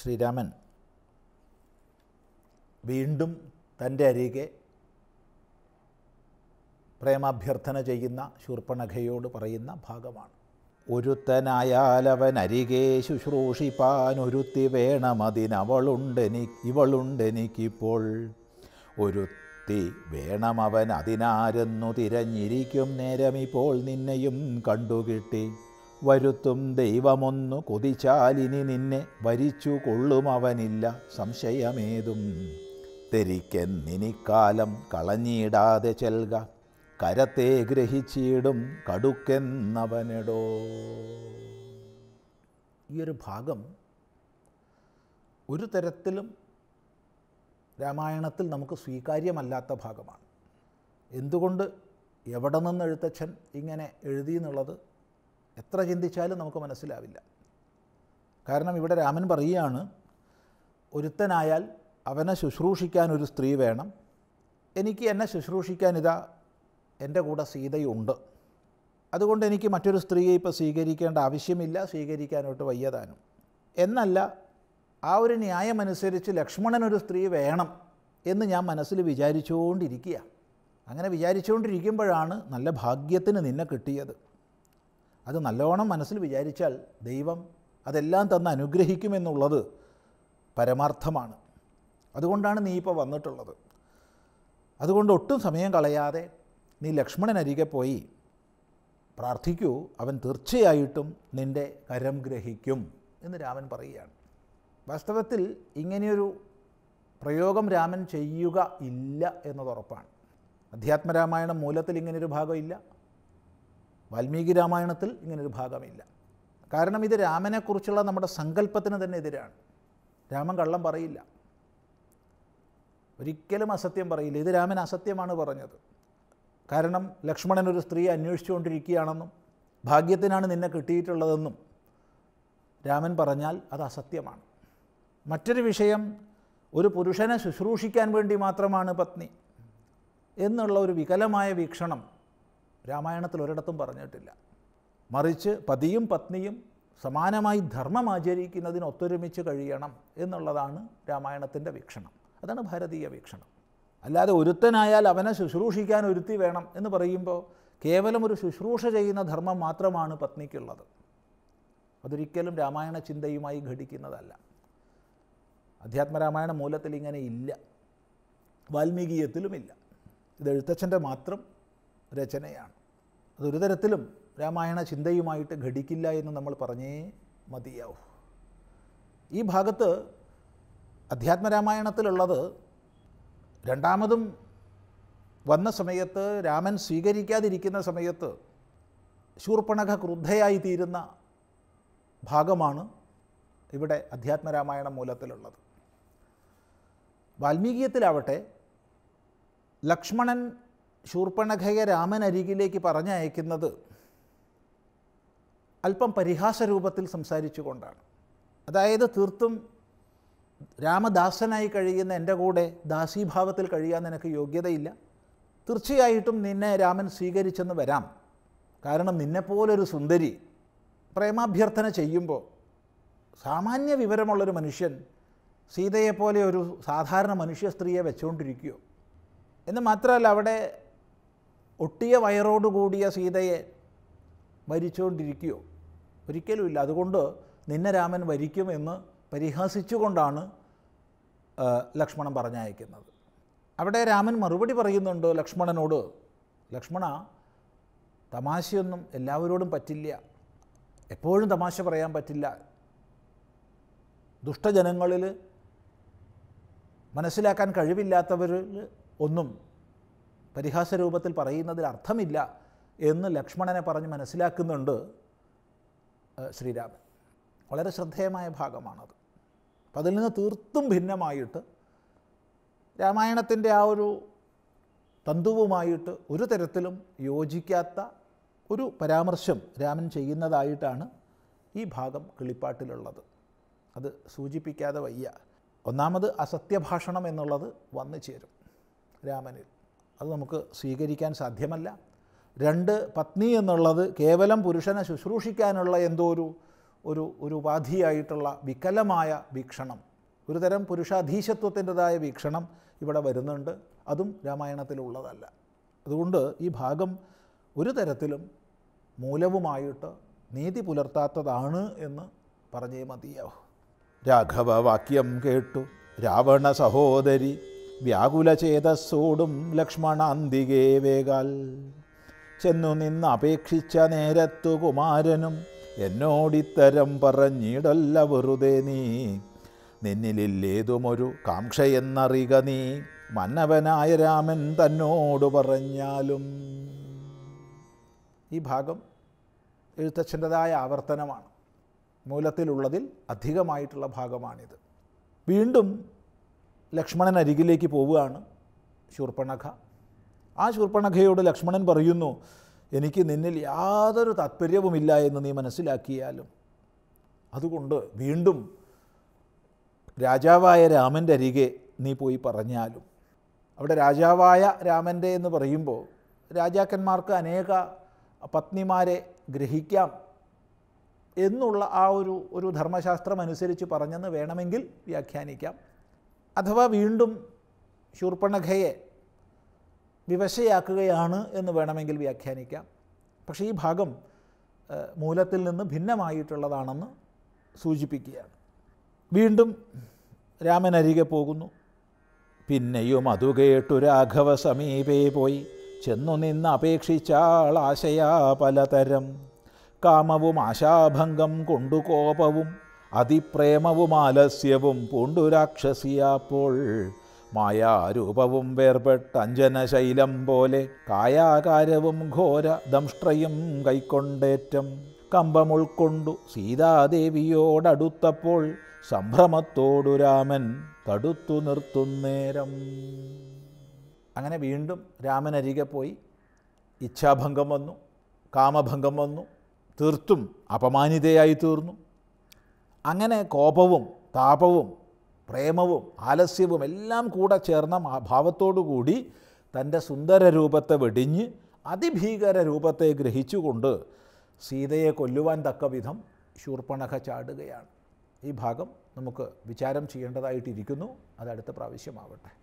ശ്രീരാമൻ വീണ്ടും തൻ്റെ അരികെ പ്രേമാഭ്യർത്ഥന ചെയ്യുന്ന ശൂർപ്പണഖയോട് പറയുന്ന ഭാഗമാണ് ഒരുത്തനായാലവൻ അരികെ ഒരുത്തി വേണമതിനവളുണ്ടെനി ഇവളുണ്ടെനിക്കിപ്പോൾ ഒരുത്തി വേണമവൻ അതിനാരെന്നു തിരഞ്ഞിരിക്കും നേരമിപ്പോൾ നിന്നെയും കണ്ടുകിട്ടി വരുത്തും ദൈവമൊന്നു കൊതിച്ചാലിനി നിന്നെ വരിച്ചു കൊള്ളുമവനില്ല സംശയമേതും തെരിക്കെന്നിനിക്കാലം കളഞ്ഞിടാതെ ചെൽക കരത്തെ ഗ്രഹിച്ചിടും കടുക്കെന്നവനെടോ ഈ ഒരു ഭാഗം ഒരു തരത്തിലും രാമായണത്തിൽ നമുക്ക് സ്വീകാര്യമല്ലാത്ത ഭാഗമാണ് എന്തുകൊണ്ട് എവിടെ നിന്ന് എഴുത്തച്ഛൻ ഇങ്ങനെ എഴുതി എന്നുള്ളത് എത്ര ചിന്തിച്ചാലും നമുക്ക് മനസ്സിലാവില്ല കാരണം ഇവിടെ രാമൻ പറയുകയാണ് ഒരുത്തനായാൽ അവനെ ശുശ്രൂഷിക്കാൻ ഒരു സ്ത്രീ വേണം എനിക്ക് എന്നെ ശുശ്രൂഷിക്കാൻ ഇതാ എൻ്റെ കൂടെ സീതയുണ്ട് അതുകൊണ്ട് എനിക്ക് മറ്റൊരു സ്ത്രീയെ ഇപ്പോൾ സ്വീകരിക്കേണ്ട ആവശ്യമില്ല സ്വീകരിക്കാനോട്ട് വയ്യതാനും എന്നല്ല ആ ഒരു ന്യായമനുസരിച്ച് ലക്ഷ്മണനൊരു സ്ത്രീ വേണം എന്ന് ഞാൻ മനസ്സിൽ വിചാരിച്ചുകൊണ്ടിരിക്കുക അങ്ങനെ വിചാരിച്ചുകൊണ്ടിരിക്കുമ്പോഴാണ് നല്ല ഭാഗ്യത്തിന് നിന്നെ കിട്ടിയത് അത് നല്ലോണം മനസ്സിൽ വിചാരിച്ചാൽ ദൈവം അതെല്ലാം തന്ന് അനുഗ്രഹിക്കുമെന്നുള്ളത് പരമാർത്ഥമാണ് അതുകൊണ്ടാണ് നീ ഇപ്പോൾ വന്നിട്ടുള്ളത് അതുകൊണ്ട് ഒട്ടും സമയം കളയാതെ നീ ലക്ഷ്മണനരികെ പോയി പ്രാർത്ഥിക്കൂ അവൻ തീർച്ചയായിട്ടും നിൻ്റെ കരം ഗ്രഹിക്കും എന്ന് രാമൻ പറയുകയാണ് വാസ്തവത്തിൽ ഇങ്ങനെയൊരു പ്രയോഗം രാമൻ ചെയ്യുക ഇല്ല എന്നത് ഉറപ്പാണ് അധ്യാത്മരാമായണം മൂലത്തിൽ ഇങ്ങനെയൊരു ഭാഗമില്ല വാൽമീകി രാമായണത്തിൽ ഇങ്ങനൊരു ഭാഗമില്ല കാരണം ഇത് രാമനെക്കുറിച്ചുള്ള നമ്മുടെ സങ്കല്പത്തിന് തന്നെ എതിരാണ് രാമൻ കള്ളം പറയില്ല ഒരിക്കലും അസത്യം പറയില്ല ഇത് രാമൻ അസത്യമാണ് പറഞ്ഞത് കാരണം ലക്ഷ്മണൻ ഒരു സ്ത്രീയെ അന്വേഷിച്ചുകൊണ്ടിരിക്കുകയാണെന്നും ഭാഗ്യത്തിനാണ് നിന്നെ കിട്ടിയിട്ടുള്ളതെന്നും രാമൻ പറഞ്ഞാൽ അത് അസത്യമാണ് മറ്റൊരു വിഷയം ഒരു പുരുഷനെ ശുശ്രൂഷിക്കാൻ വേണ്ടി മാത്രമാണ് പത്നി എന്നുള്ള ഒരു വികലമായ വീക്ഷണം രാമായണത്തിൽ ഒരിടത്തും പറഞ്ഞിട്ടില്ല മറിച്ച് പതിയും പത്നിയും സമാനമായി ധർമ്മം ആചരിക്കുന്നതിന് ഒത്തൊരുമിച്ച് കഴിയണം എന്നുള്ളതാണ് രാമായണത്തിൻ്റെ വീക്ഷണം അതാണ് ഭാരതീയ വീക്ഷണം അല്ലാതെ ഒരുത്തനായാൽ അവനെ ശുശ്രൂഷിക്കാൻ ഒരുത്തി വേണം എന്ന് പറയുമ്പോൾ കേവലം ഒരു ശുശ്രൂഷ ചെയ്യുന്ന ധർമ്മം മാത്രമാണ് പത്നിക്കുള്ളത് അതൊരിക്കലും രാമായണ ചിന്തയുമായി ഘടിക്കുന്നതല്ല അധ്യാത്മരാമായണ മൂലത്തിൽ ഇങ്ങനെ ഇല്ല വാൽമീകീയത്തിലുമില്ല ഇത് എഴുത്തച്ഛൻ്റെ മാത്രം രചനയാണ് അതൊരു തരത്തിലും രാമായണ ചിന്തയുമായിട്ട് ഘടിക്കില്ല എന്ന് നമ്മൾ പറഞ്ഞേ മതിയാവും ഈ ഭാഗത്ത് അധ്യാത്മരാമായണത്തിലുള്ളത് രണ്ടാമതും വന്ന സമയത്ത് രാമൻ സ്വീകരിക്കാതിരിക്കുന്ന സമയത്ത് ശൂർപ്പണഖ ക്രുദ്ധയായി തീരുന്ന ഭാഗമാണ് ഇവിടെ അധ്യാത്മരാമായണം മൂലത്തിലുള്ളത് വാൽമീകിയത്തിലാവട്ടെ ലക്ഷ്മണൻ ശൂർപ്പണഖയെ അരികിലേക്ക് പറഞ്ഞയക്കുന്നത് അല്പം പരിഹാസരൂപത്തിൽ സംസാരിച്ചുകൊണ്ടാണ് അതായത് തീർത്തും രാമദാസനായി കഴിയുന്ന എൻ്റെ കൂടെ ദാസീഭാവത്തിൽ കഴിയാൻ നിനക്ക് യോഗ്യതയില്ല തീർച്ചയായിട്ടും നിന്നെ രാമൻ സ്വീകരിച്ചെന്ന് വരാം കാരണം നിന്നെപ്പോലൊരു സുന്ദരി പ്രേമാഭ്യർത്ഥന ചെയ്യുമ്പോൾ സാമാന്യ വിവരമുള്ളൊരു മനുഷ്യൻ സീതയെപ്പോലെ ഒരു സാധാരണ മനുഷ്യ സ്ത്രീയെ വെച്ചുകൊണ്ടിരിക്കുകയോ എന്ന് മാത്രമല്ല അവിടെ ഒട്ടിയ വയറോട് കൂടിയ സീതയെ വരിച്ചുകൊണ്ടിരിക്കുകയോ ഒരിക്കലുമില്ല അതുകൊണ്ട് നിന്നെ രാമൻ വരിക്കുമെന്ന് പരിഹാസിച്ചുകൊണ്ടാണ് ലക്ഷ്മണൻ പറഞ്ഞയക്കുന്നത് അവിടെ രാമൻ മറുപടി പറയുന്നുണ്ട് ലക്ഷ്മണനോട് ലക്ഷ്മണ തമാശയൊന്നും എല്ലാവരോടും പറ്റില്ല എപ്പോഴും തമാശ പറയാൻ പറ്റില്ല ദുഷ്ടജനങ്ങളിൽ മനസ്സിലാക്കാൻ കഴിവില്ലാത്തവരിൽ ഒന്നും പരിഹാസ രൂപത്തിൽ പറയുന്നതിൽ അർത്ഥമില്ല എന്ന് ലക്ഷ്മണനെ പറഞ്ഞ് മനസ്സിലാക്കുന്നുണ്ട് ശ്രീരാമൻ വളരെ ശ്രദ്ധേയമായ ഭാഗമാണത് അപ്പം അതിൽ നിന്ന് തീർത്തും ഭിന്നമായിട്ട് രാമായണത്തിൻ്റെ ആ ഒരു തന്തുവുമായിട്ട് ഒരു തരത്തിലും യോജിക്കാത്ത ഒരു പരാമർശം രാമൻ ചെയ്യുന്നതായിട്ടാണ് ഈ ഭാഗം കിളിപ്പാട്ടിലുള്ളത് അത് സൂചിപ്പിക്കാതെ വയ്യ ഒന്നാമത് അസത്യഭാഷണം എന്നുള്ളത് വന്നു ചേരും രാമനിൽ അത് നമുക്ക് സ്വീകരിക്കാൻ സാധ്യമല്ല രണ്ട് പത്നി എന്നുള്ളത് കേവലം പുരുഷനെ ശുശ്രൂഷിക്കാനുള്ള എന്തോ ഒരു ഒരു ഒരു ഉപാധിയായിട്ടുള്ള വികലമായ വീക്ഷണം ഒരു തരം പുരുഷാധീശത്വത്തിൻ്റെതായ വീക്ഷണം ഇവിടെ വരുന്നുണ്ട് അതും രാമായണത്തിലുള്ളതല്ല അതുകൊണ്ട് ഈ ഭാഗം ഒരു തരത്തിലും മൂലവുമായിട്ട് നീതി പുലർത്താത്തതാണ് എന്ന് പറഞ്ഞേ മതിയാവും രാഘവ വാക്യം കേട്ടു രാവണ സഹോദരി വ്യാകുലചേതസ്സോടും ലക്ഷ്മണാന്തികേ വേകാൽ ചെന്നു നിന്ന് അപേക്ഷിച്ച നേരത്തു കുമാരനും എന്നോടിത്തരം പറഞ്ഞിടല്ല വെറുതെ നീ നിന്നിലില്ലേതുമൊരു കാംക്ഷയെന്നറിക നീ മന്നവനായ രാമൻ തന്നോട് പറഞ്ഞാലും ഈ ഭാഗം എഴുത്തച്ഛൻ്റെതായ ആവർത്തനമാണ് മൂലത്തിലുള്ളതിൽ അധികമായിട്ടുള്ള ഭാഗമാണിത് വീണ്ടും ലക്ഷ്മണൻ അരികിലേക്ക് പോവുകയാണ് ശൂർപ്പണഖ ആ ശൂർപ്പണഖയോട് ലക്ഷ്മണൻ പറയുന്നു എനിക്ക് നിന്നിൽ യാതൊരു താത്പര്യവുമില്ല എന്ന് നീ മനസ്സിലാക്കിയാലും അതുകൊണ്ട് വീണ്ടും രാജാവായ രാമൻ്റെ അരികെ നീ പോയി പറഞ്ഞാലും അവിടെ രാജാവായ രാമൻ്റെ എന്ന് പറയുമ്പോൾ രാജാക്കന്മാർക്ക് അനേക പത്നിമാരെ ഗ്രഹിക്കാം എന്നുള്ള ആ ഒരു ഒരു ധർമ്മശാസ്ത്രം അനുസരിച്ച് പറഞ്ഞെന്ന് വേണമെങ്കിൽ വ്യാഖ്യാനിക്കാം അഥവാ വീണ്ടും ശൂർപ്പണഖയെ വിവശയാക്കുകയാണ് എന്ന് വേണമെങ്കിൽ വ്യാഖ്യാനിക്കാം പക്ഷേ ഈ ഭാഗം മൂലത്തിൽ നിന്ന് ഭിന്നമായിട്ടുള്ളതാണെന്ന് സൂചിപ്പിക്കുകയാണ് വീണ്ടും രാമൻ അരികെ പോകുന്നു പിന്നെയും അതു കേട്ടു രാഘവ സമീപേ പോയി ചെന്നു നിന്ന് അപേക്ഷിച്ചാൾ ആശയാ പലതരം കാമവും ആശാഭംഗം കൊണ്ടു കോപവും അതിപ്രേമവും ആലസ്യവും പൂണ്ടു മായാരൂപവും വേർപെട്ട അഞ്ജനശൈലം പോലെ കായാകാരവും ഘോര ദംഷ്ട്രയും കൈക്കൊണ്ടേറ്റം കമ്പം ഉൾക്കൊണ്ടു സീതാദേവിയോടടുത്തപ്പോൾ സംഭ്രമത്തോടു രാമൻ തടുത്തു നിർത്തുന്നേരം അങ്ങനെ വീണ്ടും രാമനരികെ പോയി ഇച്ഛാഭംഗം വന്നു കാമഭംഗം വന്നു തീർത്തും അപമാനിതയായി തീർന്നു അങ്ങനെ കോപവും താപവും പ്രേമവും ആലസ്യവും എല്ലാം കൂടെ ചേർന്ന കൂടി തൻ്റെ സുന്ദര രൂപത്തെ വെടിഞ്ഞ് അതിഭീകര രൂപത്തെ ഗ്രഹിച്ചുകൊണ്ട് സീതയെ കൊല്ലുവാൻ തക്ക വിധം ശൂർപ്പണഖ ചാടുകയാണ് ഈ ഭാഗം നമുക്ക് വിചാരം ചെയ്യേണ്ടതായിട്ടിരിക്കുന്നു അത് അടുത്ത പ്രാവശ്യമാവട്ടെ